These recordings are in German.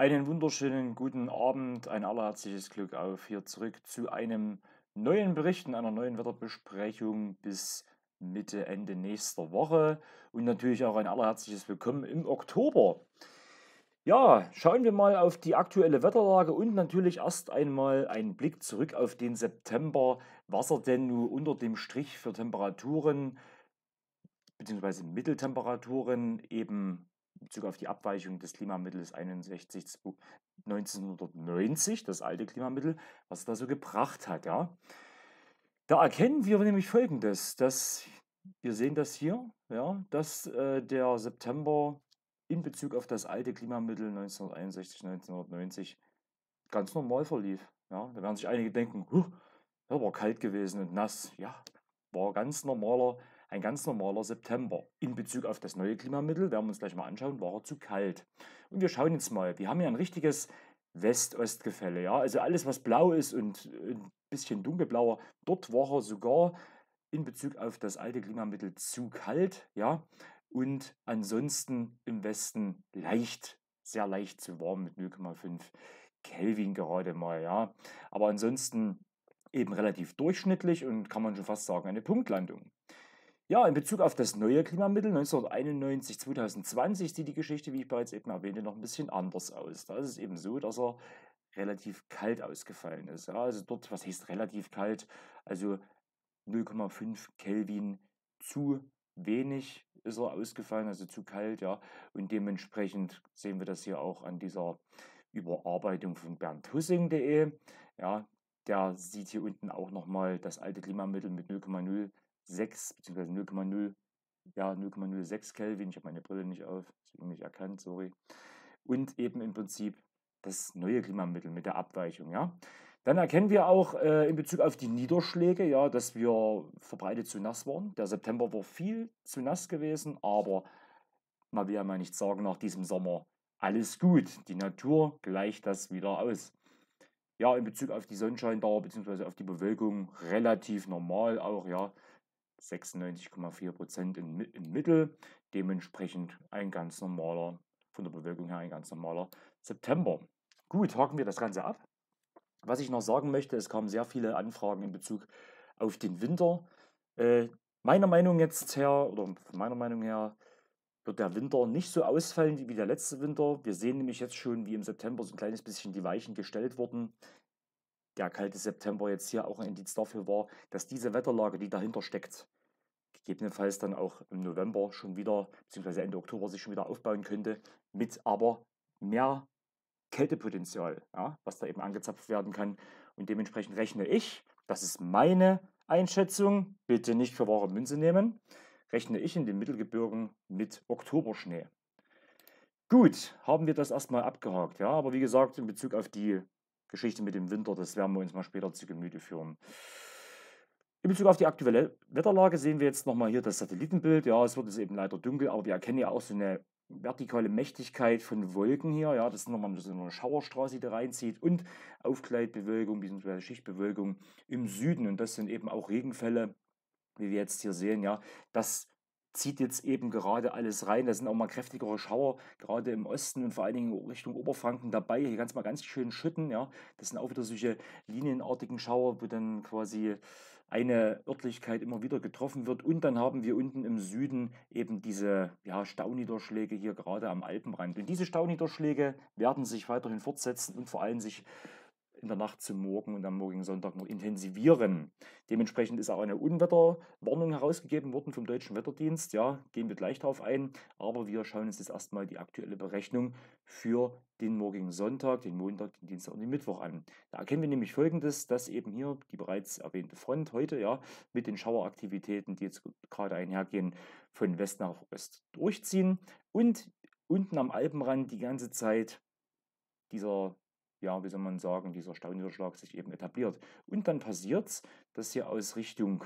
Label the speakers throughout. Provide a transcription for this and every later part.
Speaker 1: Einen wunderschönen guten Abend, ein allerherzliches Glück auf hier zurück zu einem neuen Bericht und einer neuen Wetterbesprechung bis Mitte, Ende nächster Woche und natürlich auch ein allerherzliches Willkommen im Oktober. Ja, schauen wir mal auf die aktuelle Wetterlage und natürlich erst einmal einen Blick zurück auf den September, was er denn nun unter dem Strich für Temperaturen bzw. Mitteltemperaturen eben in Bezug auf die Abweichung des Klimamittels 61 1990, das alte Klimamittel, was es da so gebracht hat. Ja. Da erkennen wir nämlich Folgendes, dass wir sehen das hier, ja, dass äh, der September in Bezug auf das alte Klimamittel 1961, 1990 ganz normal verlief. Ja. Da werden sich einige denken, huh, das war kalt gewesen und nass. Ja, war ganz normaler ein ganz normaler September. In Bezug auf das neue Klimamittel werden wir uns gleich mal anschauen, war er zu kalt. Und wir schauen jetzt mal, wir haben ja ein richtiges West-Ost-Gefälle. Ja? Also alles, was blau ist und ein bisschen dunkelblauer, dort war er sogar in Bezug auf das alte Klimamittel zu kalt. Ja? Und ansonsten im Westen leicht, sehr leicht zu warm mit 0,5 Kelvin gerade mal. Ja? Aber ansonsten eben relativ durchschnittlich und kann man schon fast sagen, eine Punktlandung. Ja, in Bezug auf das neue Klimamittel 1991-2020 sieht die Geschichte, wie ich bereits eben erwähnte, noch ein bisschen anders aus. Da ist es eben so, dass er relativ kalt ausgefallen ist. Ja, also dort, was heißt relativ kalt? Also 0,5 Kelvin zu wenig ist er ausgefallen, also zu kalt, ja. Und dementsprechend sehen wir das hier auch an dieser Überarbeitung von bernthussing.de. Ja, der sieht hier unten auch nochmal das alte Klimamittel mit 0,0 6 bzw. 0,0 ja, 0,06 Kelvin. Ich habe meine Brille nicht auf, deswegen nicht erkannt, sorry. Und eben im Prinzip das neue Klimamittel mit der Abweichung. Ja. Dann erkennen wir auch äh, in Bezug auf die Niederschläge, ja, dass wir verbreitet zu nass waren. Der September war viel zu nass gewesen, aber man will ja mal nicht sagen, nach diesem Sommer alles gut. Die Natur gleicht das wieder aus. Ja, in Bezug auf die Sonnenscheindauer bzw. auf die Bewölkung relativ normal auch, ja. 96,4 Prozent im, im Mittel. Dementsprechend ein ganz normaler, von der Bewölkung her ein ganz normaler September. Gut, haken wir das Ganze ab. Was ich noch sagen möchte, es kamen sehr viele Anfragen in Bezug auf den Winter. Äh, meiner Meinung jetzt her, oder von meiner Meinung her, wird der Winter nicht so ausfallen wie der letzte Winter. Wir sehen nämlich jetzt schon, wie im September so ein kleines bisschen die Weichen gestellt wurden der kalte September jetzt hier auch ein Indiz dafür war, dass diese Wetterlage, die dahinter steckt, gegebenenfalls dann auch im November schon wieder, beziehungsweise Ende Oktober sich schon wieder aufbauen könnte, mit aber mehr Kältepotenzial, ja, was da eben angezapft werden kann. Und dementsprechend rechne ich, das ist meine Einschätzung, bitte nicht für wahre Münze nehmen, rechne ich in den Mittelgebirgen mit Oktoberschnee. Gut, haben wir das erstmal abgehakt, ja, aber wie gesagt, in Bezug auf die Geschichte mit dem Winter, das werden wir uns mal später zu Gemüte führen. In Bezug auf die aktuelle Wetterlage sehen wir jetzt nochmal hier das Satellitenbild. Ja, es wird jetzt eben leider dunkel, aber wir erkennen ja auch so eine vertikale Mächtigkeit von Wolken hier. Ja, das ist nochmal so eine Schauerstraße, die da reinzieht und Aufkleidbewölkung bzw. Schichtbewölkung im Süden. Und das sind eben auch Regenfälle, wie wir jetzt hier sehen. Ja, das zieht jetzt eben gerade alles rein. Da sind auch mal kräftigere Schauer, gerade im Osten und vor allen Dingen Richtung Oberfranken dabei. Hier ganz mal ganz schön schütten. Ja. Das sind auch wieder solche linienartigen Schauer, wo dann quasi eine Örtlichkeit immer wieder getroffen wird. Und dann haben wir unten im Süden eben diese ja, Stauniederschläge hier gerade am Alpenrand. Und diese Stauniederschläge werden sich weiterhin fortsetzen und vor allem sich in der Nacht zum Morgen und am morgigen Sonntag noch intensivieren. Dementsprechend ist auch eine Unwetterwarnung herausgegeben worden vom Deutschen Wetterdienst. Ja, gehen wir gleich darauf ein. Aber wir schauen uns jetzt erstmal die aktuelle Berechnung für den morgigen Sonntag, den Montag, den Dienstag und den Mittwoch an. Da erkennen wir nämlich folgendes, dass eben hier die bereits erwähnte Front heute ja mit den Schaueraktivitäten, die jetzt gerade einhergehen, von West nach Ost durchziehen und unten am Alpenrand die ganze Zeit dieser ja, wie soll man sagen, dieser Stauniederschlag sich eben etabliert. Und dann passiert es, dass hier aus Richtung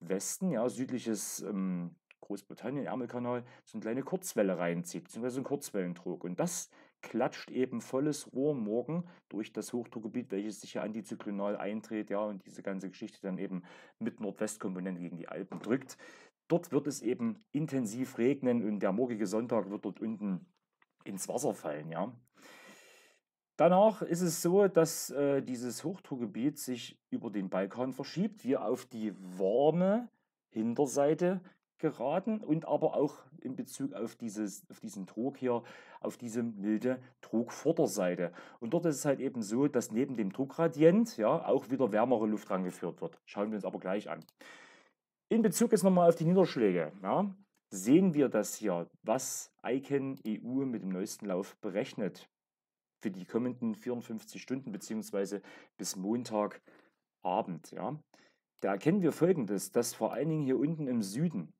Speaker 1: Westen, ja, südliches ähm, Großbritannien, Ärmelkanal, so eine kleine Kurzwelle reinzieht, beziehungsweise so ein Kurzwellendruck. Und das klatscht eben volles Rohr morgen durch das Hochdruckgebiet, welches sich ja antizyklinal eintritt, ja, und diese ganze Geschichte dann eben mit Nordwestkomponente gegen die Alpen drückt. Dort wird es eben intensiv regnen und der morgige Sonntag wird dort unten ins Wasser fallen, ja. Danach ist es so, dass äh, dieses Hochdruckgebiet sich über den Balkan verschiebt, wir auf die warme Hinterseite geraten und aber auch in Bezug auf, dieses, auf diesen Druck hier, auf diese milde Druckvorderseite. Und dort ist es halt eben so, dass neben dem Druckgradient ja auch wieder wärmere Luft rangeführt wird. Schauen wir uns aber gleich an. In Bezug jetzt nochmal auf die Niederschläge. Ja, sehen wir das hier, was ICANN EU mit dem neuesten Lauf berechnet für die kommenden 54 Stunden bzw. bis Montagabend. Ja. Da erkennen wir folgendes, dass vor allen Dingen hier unten im Süden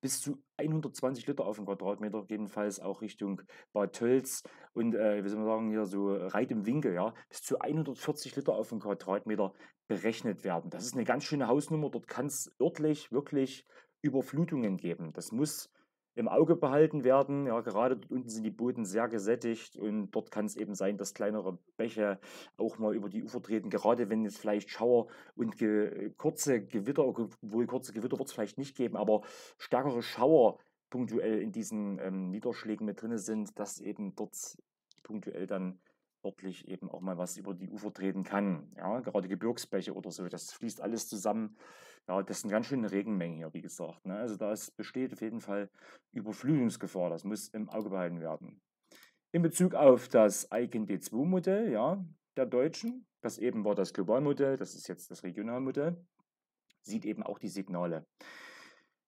Speaker 1: bis zu 120 Liter auf dem Quadratmeter, jedenfalls auch Richtung Bad Tölz und äh, wie soll man sagen, hier so reit im Winkel, ja, bis zu 140 Liter auf dem Quadratmeter berechnet werden. Das ist eine ganz schöne Hausnummer, dort kann es örtlich wirklich Überflutungen geben. Das muss im Auge behalten werden. Ja, gerade dort unten sind die Boden sehr gesättigt und dort kann es eben sein, dass kleinere Bäche auch mal über die Ufer treten. Gerade wenn jetzt vielleicht Schauer und ge kurze Gewitter, wohl kurze Gewitter wird es vielleicht nicht geben, aber stärkere Schauer punktuell in diesen ähm, Niederschlägen mit drin sind, dass eben dort punktuell dann örtlich eben auch mal was über die Ufer treten kann. Ja, gerade Gebirgsbäche oder so, das fließt alles zusammen. Ja, genau, das sind ganz schöne Regenmengen hier, wie gesagt. Ne? Also da besteht auf jeden Fall Überflügungsgefahr, Das muss im Auge behalten werden. In Bezug auf das Icon D2-Modell ja, der Deutschen, das eben war das Globalmodell, das ist jetzt das Regionalmodell, sieht eben auch die Signale.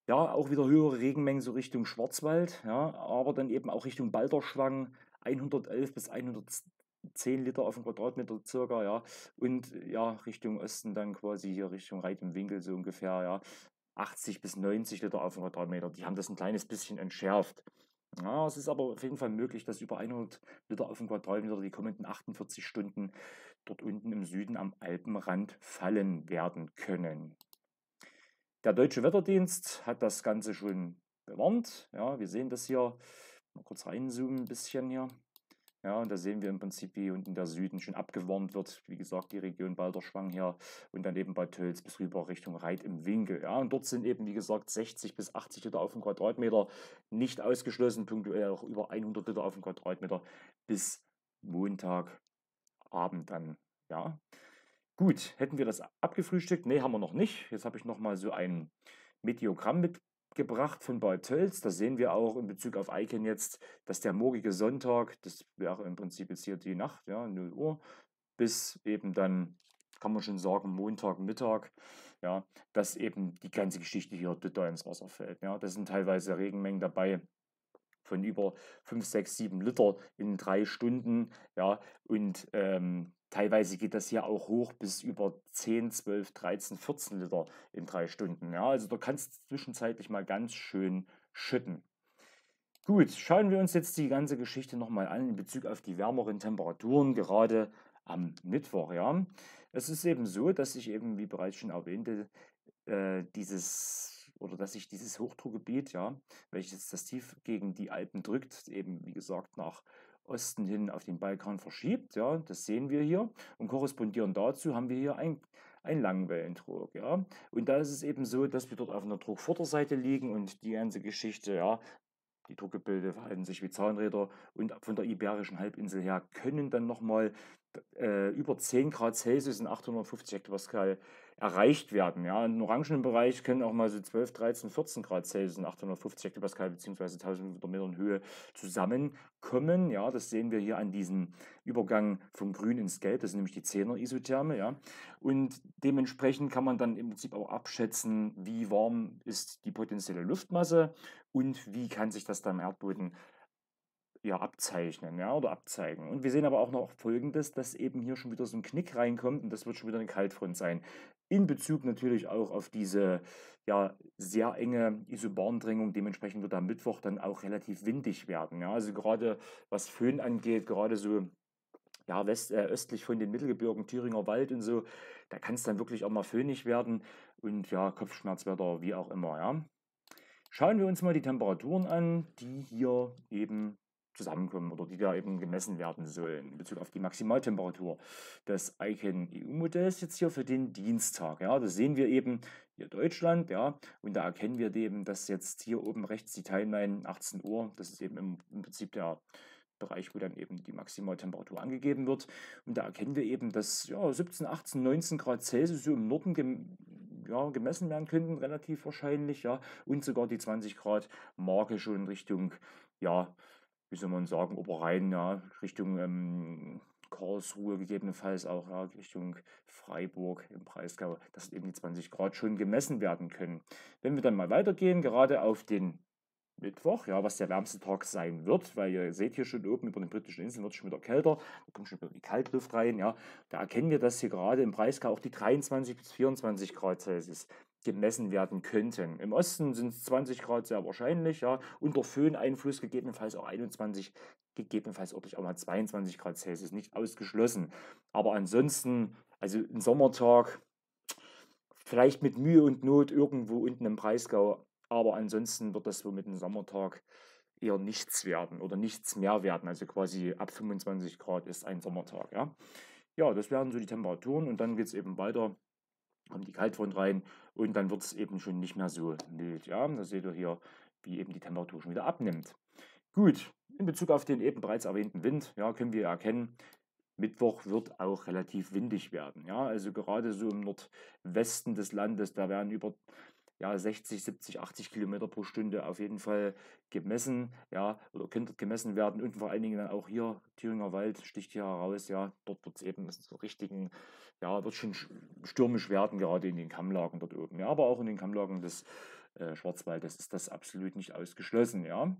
Speaker 1: Ja, auch wieder höhere Regenmengen so Richtung Schwarzwald, ja, aber dann eben auch Richtung Balderschwang 111 bis 100, 10 Liter auf dem Quadratmeter circa, ja. Und ja, Richtung Osten dann quasi hier Richtung Reit im Winkel so ungefähr, ja. 80 bis 90 Liter auf dem Quadratmeter. Die haben das ein kleines bisschen entschärft. Ja, es ist aber auf jeden Fall möglich, dass über 100 Liter auf dem Quadratmeter die kommenden 48 Stunden dort unten im Süden am Alpenrand fallen werden können. Der Deutsche Wetterdienst hat das Ganze schon bewarnt. Ja, wir sehen das hier. Mal kurz reinzoomen ein bisschen hier. Ja, und da sehen wir im Prinzip, wie unten der Süden schon abgewärmt wird. Wie gesagt, die Region Balderschwang hier und daneben Bad Tölz bis rüber Richtung Reit im Winkel. Ja, und dort sind eben, wie gesagt, 60 bis 80 Liter auf dem Quadratmeter nicht ausgeschlossen, punktuell auch über 100 Liter auf dem Quadratmeter bis Montagabend dann. Ja, gut, hätten wir das abgefrühstückt? Nee, haben wir noch nicht. Jetzt habe ich nochmal so ein Mediogramm mit gebracht von Tölz. Das sehen wir auch in Bezug auf Icon jetzt, dass der morgige Sonntag, das wäre im Prinzip jetzt hier die Nacht, ja, 0 Uhr, bis eben dann, kann man schon sagen, Montagmittag, ja, dass eben die ganze Geschichte hier da ins Wasser fällt. Ja. Das sind teilweise Regenmengen dabei von über 5, 6, 7 Liter in drei Stunden, ja, und ähm, Teilweise geht das hier auch hoch bis über 10, 12, 13, 14 Liter in drei Stunden. Ja, also da kannst du zwischenzeitlich mal ganz schön schütten. Gut, schauen wir uns jetzt die ganze Geschichte nochmal an in Bezug auf die wärmeren Temperaturen, gerade am Mittwoch. Ja. Es ist eben so, dass ich eben, wie bereits schon erwähnte, äh, dieses oder dass sich dieses Hochdruckgebiet, ja, welches das Tief gegen die Alpen drückt, eben wie gesagt nach Osten hin auf den Balkan verschiebt. Ja, das sehen wir hier. Und korrespondierend dazu haben wir hier ein, ein Langwellendruck. Ja. Und da ist es eben so, dass wir dort auf einer Druckvorderseite liegen und die ganze Geschichte, ja, die Druckgebilde verhalten sich wie Zahnräder und von der Iberischen Halbinsel her können dann nochmal äh, über 10 Grad Celsius und 850 Hektopaskal erreicht werden. Ja, Im orangenen Bereich können auch mal so 12, 13, 14 Grad Celsius und 850 Hektopascal bzw. 1000 Metern Höhe zusammenkommen. Ja, das sehen wir hier an diesem Übergang vom Grün ins Gelb. Das sind nämlich die 10er Isotherme. Ja. Und dementsprechend kann man dann im Prinzip auch abschätzen, wie warm ist die potenzielle Luftmasse und wie kann sich das dann im Erdboden ja, abzeichnen ja, oder abzeigen. Und wir sehen aber auch noch Folgendes, dass eben hier schon wieder so ein Knick reinkommt und das wird schon wieder eine Kaltfront sein in Bezug natürlich auch auf diese ja, sehr enge Isobahndrängung. Dementsprechend wird am Mittwoch dann auch relativ windig werden. Ja. Also gerade was Föhn angeht, gerade so ja, west, äh, östlich von den Mittelgebirgen, Thüringer Wald und so, da kann es dann wirklich auch mal föhnig werden und ja, Kopfschmerzwetter, wie auch immer. Ja. Schauen wir uns mal die Temperaturen an, die hier eben zusammenkommen oder die da eben gemessen werden sollen in Bezug auf die Maximaltemperatur des Icon EU-Modells jetzt hier für den Dienstag. Ja, das sehen wir eben hier Deutschland, ja, und da erkennen wir eben, dass jetzt hier oben rechts die Timeline 18 Uhr, das ist eben im, im Prinzip der Bereich, wo dann eben die Maximaltemperatur angegeben wird. Und da erkennen wir eben, dass ja, 17, 18, 19 Grad Celsius im Norden gem ja, gemessen werden könnten, relativ wahrscheinlich, ja, und sogar die 20 Grad Marke schon in Richtung, ja, wie soll man sagen, Oberrhein, ja, Richtung ähm, Karlsruhe gegebenenfalls auch ja, Richtung Freiburg im Breisgau, dass eben die 20 Grad schon gemessen werden können. Wenn wir dann mal weitergehen, gerade auf den Mittwoch, ja, was der wärmste Tag sein wird, weil ihr seht hier schon oben über den britischen Inseln wird es schon wieder kälter, da kommt schon wieder die Kaltluft rein, ja. Da erkennen wir, dass hier gerade im Breisgau auch die 23 bis 24 Grad Celsius gemessen werden könnten. Im Osten sind es 20 Grad sehr wahrscheinlich, ja, unter Föhneinfluss gegebenenfalls auch 21, gegebenenfalls auch mal 22 Grad Celsius, nicht ausgeschlossen. Aber ansonsten, also ein Sommertag, vielleicht mit Mühe und Not irgendwo unten im Breisgau, aber ansonsten wird das wohl mit einem Sommertag eher nichts werden oder nichts mehr werden. Also quasi ab 25 Grad ist ein Sommertag. Ja, ja das wären so die Temperaturen und dann geht es eben weiter, kommt die Kaltfront rein, und dann wird es eben schon nicht mehr so mild. Ja, da seht ihr hier, wie eben die Temperatur schon wieder abnimmt. Gut, in Bezug auf den eben bereits erwähnten Wind, ja, können wir erkennen, Mittwoch wird auch relativ windig werden. Ja, also gerade so im Nordwesten des Landes, da werden über ja, 60, 70, 80 Kilometer pro Stunde auf jeden Fall gemessen, ja, oder könnte gemessen werden und vor allen Dingen dann auch hier, Thüringer Wald sticht hier heraus, ja, dort wird es eben so richtigen, ja, wird schon stürmisch werden, gerade in den Kammlagen dort oben, ja, aber auch in den Kammlagen des äh, Schwarzwaldes ist das absolut nicht ausgeschlossen, ja.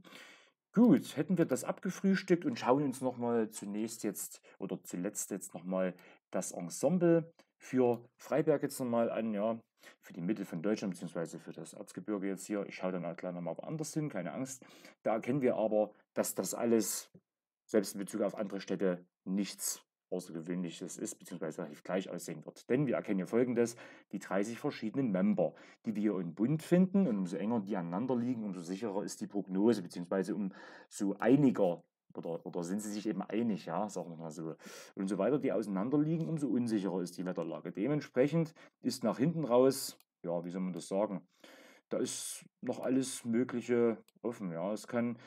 Speaker 1: Gut, hätten wir das abgefrühstückt und schauen uns nochmal zunächst jetzt oder zuletzt jetzt nochmal das Ensemble für Freiberg jetzt nochmal an, ja, für die Mitte von Deutschland bzw. für das Erzgebirge jetzt hier. Ich schaue dann auch halt gleich nochmal woanders hin, keine Angst. Da erkennen wir aber, dass das alles, selbst in Bezug auf andere Städte, nichts Außergewöhnliches ist, bzw. relativ gleich aussehen wird. Denn wir erkennen hier folgendes, die 30 verschiedenen Member, die wir hier im Bund finden und umso enger die aneinander liegen, umso sicherer ist die Prognose, bzw. umso einiger oder, oder sind sie sich eben einig, ja, sagen wir mal so. Und so weiter die auseinanderliegen, umso unsicherer ist die Wetterlage. Dementsprechend ist nach hinten raus, ja, wie soll man das sagen, da ist noch alles Mögliche offen, ja. Es kann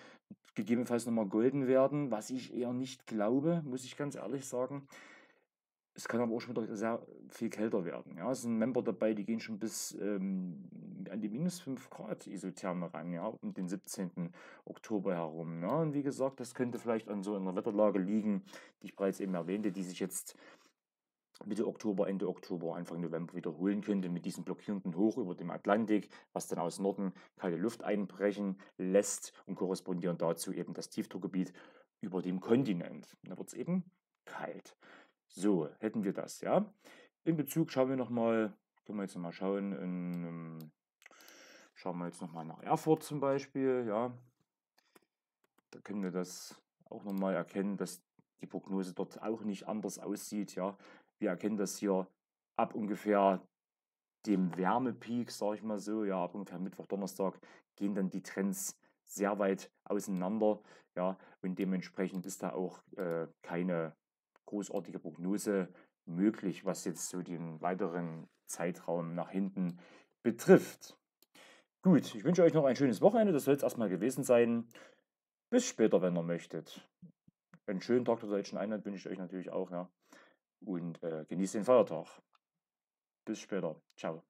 Speaker 1: gegebenenfalls nochmal golden werden, was ich eher nicht glaube, muss ich ganz ehrlich sagen. Es kann aber auch schon wieder sehr viel kälter werden. Ja, es sind Member dabei, die gehen schon bis ähm, an die minus 5 Grad Isotherme ran, ja, um den 17. Oktober herum. Ne? Und wie gesagt, das könnte vielleicht an so einer Wetterlage liegen, die ich bereits eben erwähnte, die sich jetzt Mitte Oktober, Ende Oktober, Anfang November wiederholen könnte mit diesem blockierenden Hoch über dem Atlantik, was dann aus Norden kalte Luft einbrechen lässt und korrespondieren dazu eben das Tiefdruckgebiet über dem Kontinent. Da wird es eben kalt. So, hätten wir das, ja. In Bezug schauen wir nochmal, können wir jetzt nochmal schauen, in, ähm, Schauen wir jetzt nochmal nach Erfurt zum Beispiel. Ja. Da können wir das auch nochmal erkennen, dass die Prognose dort auch nicht anders aussieht. Ja. Wir erkennen das hier ab ungefähr dem Wärmepeak, sage ich mal so, ja, ab ungefähr Mittwoch, Donnerstag gehen dann die Trends sehr weit auseinander, ja, und dementsprechend ist da auch äh, keine großartige Prognose möglich, was jetzt so den weiteren Zeitraum nach hinten betrifft. Gut, ich wünsche euch noch ein schönes Wochenende. Das soll es erstmal gewesen sein. Bis später, wenn ihr möchtet. Einen schönen Tag der Deutschen Einheit wünsche ich euch natürlich auch. Ja. Und äh, genießt den Feiertag. Bis später. Ciao.